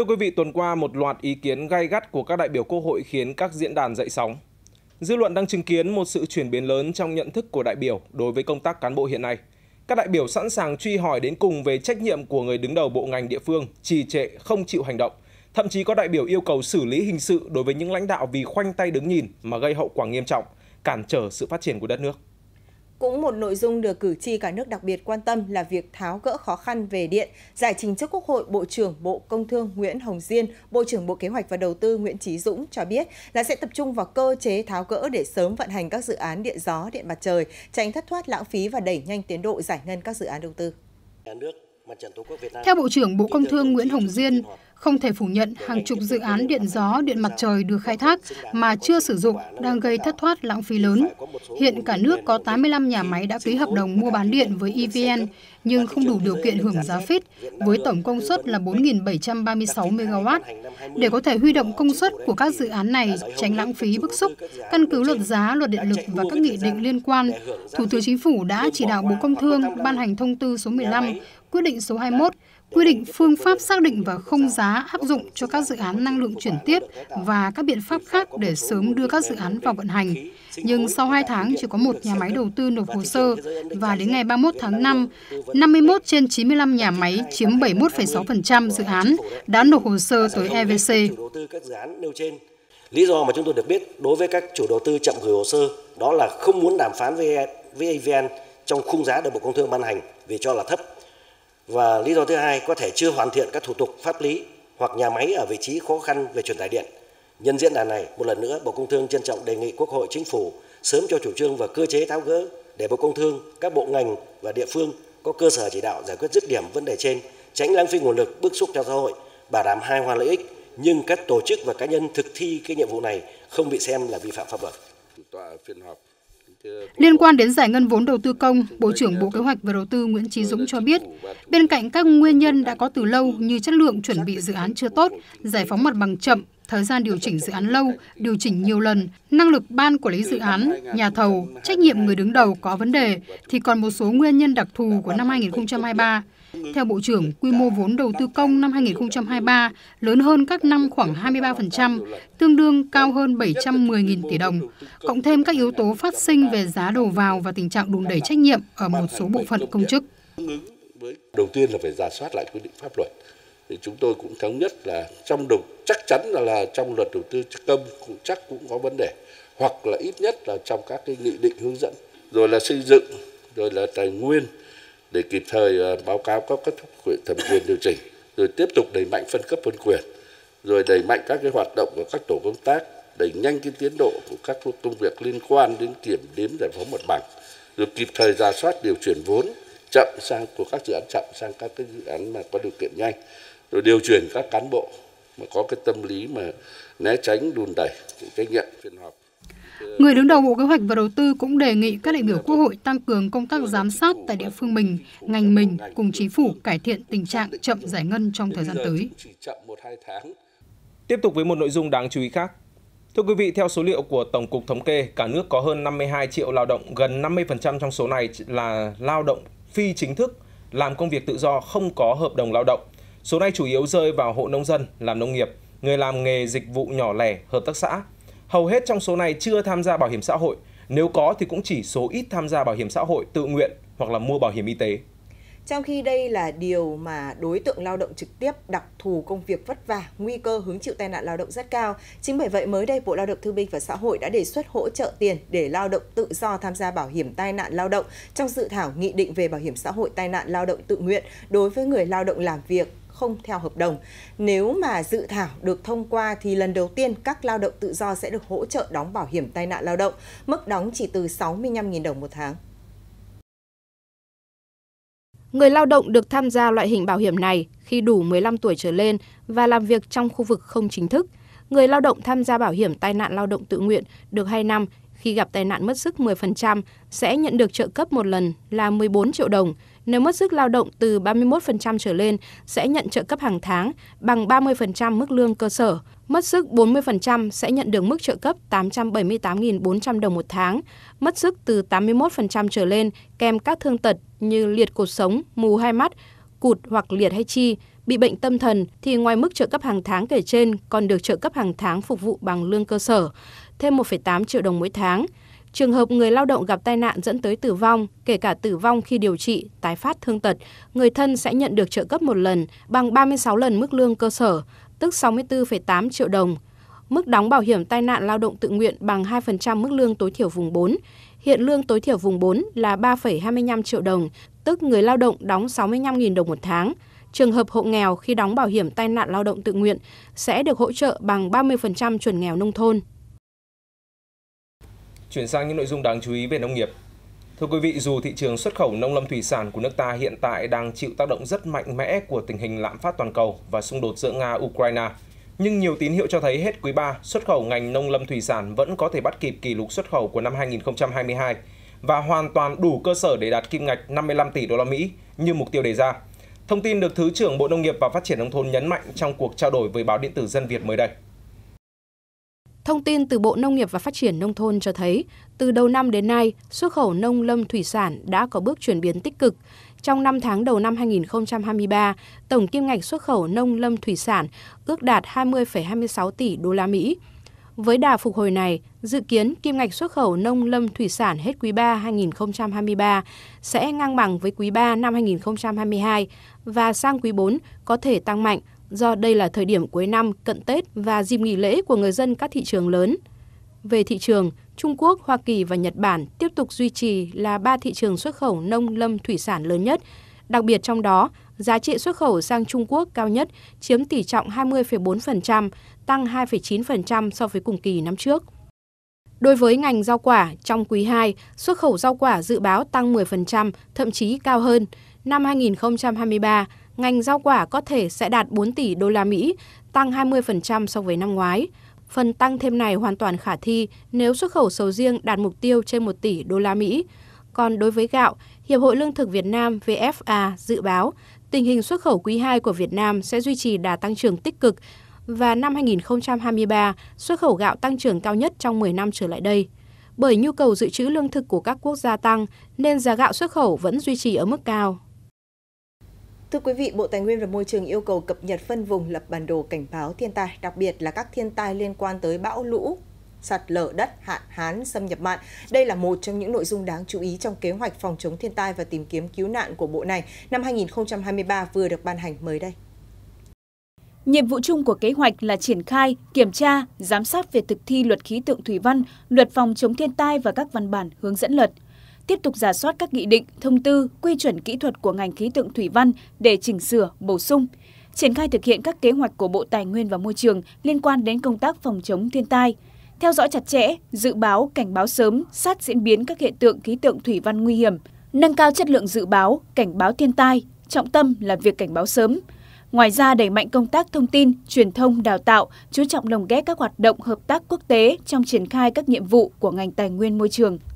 Thưa quý vị, tuần qua một loạt ý kiến gay gắt của các đại biểu Quốc hội khiến các diễn đàn dậy sóng. Dư luận đang chứng kiến một sự chuyển biến lớn trong nhận thức của đại biểu đối với công tác cán bộ hiện nay. Các đại biểu sẵn sàng truy hỏi đến cùng về trách nhiệm của người đứng đầu bộ ngành địa phương, trì trệ, không chịu hành động. Thậm chí có đại biểu yêu cầu xử lý hình sự đối với những lãnh đạo vì khoanh tay đứng nhìn mà gây hậu quả nghiêm trọng, cản trở sự phát triển của đất nước. Cũng một nội dung được cử tri cả nước đặc biệt quan tâm là việc tháo gỡ khó khăn về điện. Giải trình trước Quốc hội, Bộ trưởng Bộ Công Thương Nguyễn Hồng Diên, Bộ trưởng Bộ Kế hoạch và Đầu tư Nguyễn Trí Dũng cho biết là sẽ tập trung vào cơ chế tháo gỡ để sớm vận hành các dự án điện gió, điện mặt trời, tránh thất thoát lãng phí và đẩy nhanh tiến độ giải ngân các dự án đầu tư. Nhà nước theo Bộ trưởng Bộ Công Thương Nguyễn Hồng Diên, không thể phủ nhận hàng chục dự án điện gió, điện mặt trời được khai thác mà chưa sử dụng đang gây thất thoát lãng phí lớn. Hiện cả nước có 85 nhà máy đã ký hợp đồng mua bán điện với EVN nhưng không đủ điều kiện hưởng giá phít với tổng công suất là 4.736 MW. Để có thể huy động công suất của các dự án này tránh lãng phí bức xúc, căn cứ luật giá, luật điện lực và các nghị định liên quan, Thủ tướng Chính phủ đã chỉ đạo Bộ Công Thương ban hành thông tư số 15 quyết định số 21 quy định phương pháp xác định và không giá áp dụng cho các dự án năng lượng chuyển tiếp và các biện pháp khác để sớm đưa các dự án vào vận hành. Nhưng sau 2 tháng chỉ có một nhà máy đầu tư nộp hồ sơ và đến ngày 31 tháng 5, 51 trên 95 nhà máy chiếm 71,6% dự án đã nộp hồ sơ tới EVC. Lý do mà chúng tôi được biết đối với các chủ đầu tư chậm gửi hồ sơ đó là không muốn đàm phán với EVN trong khung giá được Bộ Công Thương ban hành vì cho là thấp và lý do thứ hai có thể chưa hoàn thiện các thủ tục pháp lý hoặc nhà máy ở vị trí khó khăn về truyền tải điện. Nhân diễn đàn này, một lần nữa Bộ Công Thương trân trọng đề nghị Quốc hội Chính phủ sớm cho chủ trương và cơ chế tháo gỡ để Bộ Công Thương, các bộ ngành và địa phương có cơ sở chỉ đạo giải quyết dứt điểm vấn đề trên, tránh lãng phí nguồn lực bức xúc cho xã hội, bảo đảm hài hòa lợi ích nhưng các tổ chức và cá nhân thực thi cái nhiệm vụ này không bị xem là vi phạm pháp luật. Tọa phiên họp Liên quan đến giải ngân vốn đầu tư công, Bộ trưởng Bộ Kế hoạch và Đầu tư Nguyễn Trí Dũng cho biết, bên cạnh các nguyên nhân đã có từ lâu như chất lượng chuẩn bị dự án chưa tốt, giải phóng mặt bằng chậm, thời gian điều chỉnh dự án lâu, điều chỉnh nhiều lần, năng lực ban quản lý dự án, nhà thầu, trách nhiệm người đứng đầu có vấn đề thì còn một số nguyên nhân đặc thù của năm 2023 theo Bộ trưởng, quy mô vốn đầu tư công năm 2023 lớn hơn các năm khoảng 23%, tương đương cao hơn 710.000 tỷ đồng, cộng thêm các yếu tố phát sinh về giá đầu vào và tình trạng đùn đẩy trách nhiệm ở một số bộ phận công chức. Đầu tiên là phải giả soát lại quy định pháp luật. Thì chúng tôi cũng thống nhất là trong đầu chắc chắn là, là trong luật đầu tư công cũng chắc cũng có vấn đề hoặc là ít nhất là trong các cái nghị định hướng dẫn rồi là xây dựng rồi là tài nguyên để kịp thời ờ, báo cáo các cấp thẩm quyền điều chỉnh, rồi tiếp tục đẩy mạnh phân cấp phân quyền, rồi đẩy mạnh các cái hoạt động của các tổ công tác, đẩy nhanh cái tiến độ của các công việc liên quan đến kiểm đếm giải phóng mặt bằng, rồi kịp thời giả soát điều chuyển vốn chậm sang của các dự án chậm sang các cái dự án mà có điều kiện nhanh, rồi điều chuyển các cán bộ mà có cái tâm lý mà né tránh đùn đẩy chịu trách nhiệm phiên họp Người đứng đầu Bộ Kế hoạch và Đầu tư cũng đề nghị các đại biểu Quốc hội tăng cường công tác giám sát tại địa phương mình, ngành mình cùng chính phủ cải thiện tình trạng chậm giải ngân trong thời gian tới. Tiếp tục với một nội dung đáng chú ý khác. Thưa quý vị, theo số liệu của Tổng cục Thống kê, cả nước có hơn 52 triệu lao động, gần 50% trong số này là lao động phi chính thức, làm công việc tự do không có hợp đồng lao động. Số này chủ yếu rơi vào hộ nông dân, làm nông nghiệp, người làm nghề dịch vụ nhỏ lẻ, hợp tác xã, Hầu hết trong số này chưa tham gia bảo hiểm xã hội, nếu có thì cũng chỉ số ít tham gia bảo hiểm xã hội tự nguyện hoặc là mua bảo hiểm y tế. Trong khi đây là điều mà đối tượng lao động trực tiếp đặc thù công việc vất vả, nguy cơ hứng chịu tai nạn lao động rất cao. Chính bởi vậy mới đây Bộ Lao động Thương binh và Xã hội đã đề xuất hỗ trợ tiền để lao động tự do tham gia bảo hiểm tai nạn lao động trong dự thảo nghị định về bảo hiểm xã hội tai nạn lao động tự nguyện đối với người lao động làm việc không theo hợp đồng. Nếu mà dự thảo được thông qua thì lần đầu tiên các lao động tự do sẽ được hỗ trợ đóng bảo hiểm tai nạn lao động, mức đóng chỉ từ 65.000 đồng một tháng. Người lao động được tham gia loại hình bảo hiểm này khi đủ 15 tuổi trở lên và làm việc trong khu vực không chính thức. Người lao động tham gia bảo hiểm tai nạn lao động tự nguyện được 2 năm khi gặp tai nạn mất sức 10% sẽ nhận được trợ cấp một lần là 14 triệu đồng – nếu mất sức lao động từ 31% trở lên sẽ nhận trợ cấp hàng tháng bằng 30% mức lương cơ sở. Mất sức 40% sẽ nhận được mức trợ cấp 878.400 đồng một tháng. Mất sức từ 81% trở lên kèm các thương tật như liệt cột sống, mù hai mắt, cụt hoặc liệt hay chi, bị bệnh tâm thần thì ngoài mức trợ cấp hàng tháng kể trên còn được trợ cấp hàng tháng phục vụ bằng lương cơ sở, thêm 1,8 triệu đồng mỗi tháng. Trường hợp người lao động gặp tai nạn dẫn tới tử vong, kể cả tử vong khi điều trị, tái phát thương tật, người thân sẽ nhận được trợ cấp một lần bằng 36 lần mức lương cơ sở, tức 64,8 triệu đồng. Mức đóng bảo hiểm tai nạn lao động tự nguyện bằng 2% mức lương tối thiểu vùng 4. Hiện lương tối thiểu vùng 4 là 3,25 triệu đồng, tức người lao động đóng 65.000 đồng một tháng. Trường hợp hộ nghèo khi đóng bảo hiểm tai nạn lao động tự nguyện sẽ được hỗ trợ bằng 30% chuẩn nghèo nông thôn. Chuyển sang những nội dung đáng chú ý về nông nghiệp. Thưa quý vị, dù thị trường xuất khẩu nông lâm thủy sản của nước ta hiện tại đang chịu tác động rất mạnh mẽ của tình hình lạm phát toàn cầu và xung đột giữa Nga-Ukraine, nhưng nhiều tín hiệu cho thấy hết quý 3, xuất khẩu ngành nông lâm thủy sản vẫn có thể bắt kịp kỷ lục xuất khẩu của năm 2022 và hoàn toàn đủ cơ sở để đạt kim ngạch 55 tỷ đô la Mỹ như mục tiêu đề ra. Thông tin được Thứ trưởng Bộ Nông nghiệp và Phát triển nông thôn nhấn mạnh trong cuộc trao đổi với báo điện tử Dân Việt mới đây. Thông tin từ Bộ Nông nghiệp và Phát triển Nông thôn cho thấy, từ đầu năm đến nay, xuất khẩu nông lâm thủy sản đã có bước chuyển biến tích cực. Trong 5 tháng đầu năm 2023, tổng kim ngạch xuất khẩu nông lâm thủy sản ước đạt 20,26 tỷ đô la Mỹ. Với đà phục hồi này, dự kiến kim ngạch xuất khẩu nông lâm thủy sản hết quý 3 2023 sẽ ngang bằng với quý 3 năm 2022 và sang quý 4 có thể tăng mạnh do đây là thời điểm cuối năm cận Tết và dịp nghỉ lễ của người dân các thị trường lớn. Về thị trường, Trung Quốc, Hoa Kỳ và Nhật Bản tiếp tục duy trì là ba thị trường xuất khẩu nông lâm thủy sản lớn nhất. Đặc biệt trong đó, giá trị xuất khẩu sang Trung Quốc cao nhất chiếm tỷ trọng 20,4%, tăng 2,9% so với cùng kỳ năm trước. Đối với ngành rau quả, trong quý 2, xuất khẩu rau quả dự báo tăng 10%, thậm chí cao hơn. Năm 2023, ngành rau quả có thể sẽ đạt 4 tỷ đô la Mỹ, tăng 20% so với năm ngoái. Phần tăng thêm này hoàn toàn khả thi nếu xuất khẩu sầu riêng đạt mục tiêu trên 1 tỷ đô la Mỹ. Còn đối với gạo, Hiệp hội Lương thực Việt Nam VFA dự báo tình hình xuất khẩu quý 2 của Việt Nam sẽ duy trì đà tăng trưởng tích cực và năm 2023 xuất khẩu gạo tăng trưởng cao nhất trong 10 năm trở lại đây. Bởi nhu cầu dự trữ lương thực của các quốc gia tăng nên giá gạo xuất khẩu vẫn duy trì ở mức cao. Thưa quý vị, Bộ Tài nguyên và Môi trường yêu cầu cập nhật phân vùng lập bản đồ cảnh báo thiên tai, đặc biệt là các thiên tai liên quan tới bão lũ, sạt lở đất, hạn hán, xâm nhập mặn. Đây là một trong những nội dung đáng chú ý trong kế hoạch phòng chống thiên tai và tìm kiếm cứu nạn của Bộ này năm 2023 vừa được ban hành mới đây. Nhiệm vụ chung của kế hoạch là triển khai, kiểm tra, giám sát về thực thi luật khí tượng thủy văn, luật phòng chống thiên tai và các văn bản hướng dẫn luật tiếp tục giả soát các nghị định, thông tư, quy chuẩn kỹ thuật của ngành khí tượng thủy văn để chỉnh sửa, bổ sung, triển khai thực hiện các kế hoạch của Bộ Tài nguyên và Môi trường liên quan đến công tác phòng chống thiên tai, theo dõi chặt chẽ, dự báo, cảnh báo sớm, sát diễn biến các hiện tượng khí tượng thủy văn nguy hiểm, nâng cao chất lượng dự báo, cảnh báo thiên tai, trọng tâm là việc cảnh báo sớm. Ngoài ra, đẩy mạnh công tác thông tin, truyền thông, đào tạo, chú trọng lồng ghép các hoạt động hợp tác quốc tế trong triển khai các nhiệm vụ của ngành tài nguyên môi trường.